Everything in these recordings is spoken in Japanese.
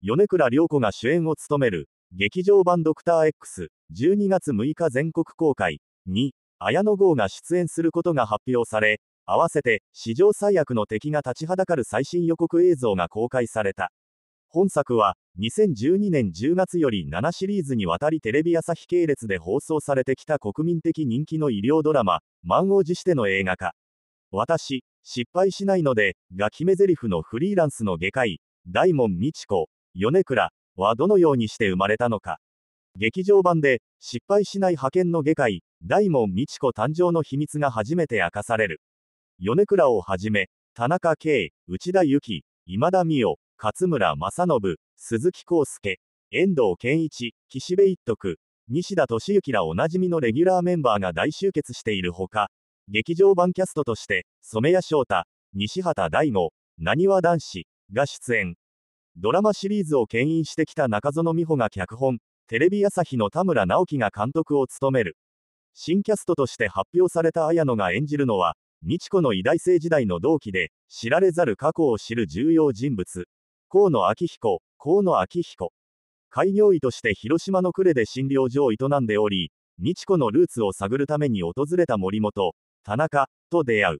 米倉涼子が主演を務める、劇場版ドクター X、12月6日全国公開、に、綾野剛が出演することが発表され、合わせて、史上最悪の敵が立ちはだかる最新予告映像が公開された。本作は、2012年10月より7シリーズにわたりテレビ朝日系列で放送されてきた国民的人気の医療ドラマ、満を持しての映画化。私、失敗しないので、が決め台詞のフリーランスの外科医、大門美智子、米倉はどのようにして生まれたのか。劇場版で、失敗しない派遣の外科医、大門美智子誕生の秘密が初めて明かされる。米倉をはじめ、田中圭、内田由紀、今田美代、勝村正信、鈴木康介、遠藤健一、岸部一徳、西田敏行らおなじみのレギュラーメンバーが大集結しているほか、劇場版キャストとして、染谷翔太、西畑大吾、なにわ男子が出演。ドラマシリーズを牽引してきた中園美穂が脚本、テレビ朝日の田村直樹が監督を務める。新キャストとして発表された綾野が演じるのは、美智子の偉大生時代の同期で、知られざる過去を知る重要人物。河野昭彦、河野昭彦。開業医として広島の呉で診療所を営んでおり、美智子のルーツを探るために訪れた森本、田中、と出会う。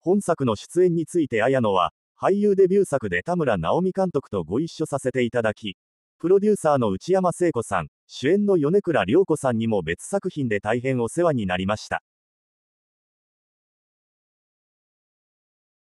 本作の出演について綾野は、俳優デビュー作で田村直美監督とご一緒させていただき、プロデューサーの内山聖子さん、主演の米倉涼子さんにも別作品で大変お世話になりました。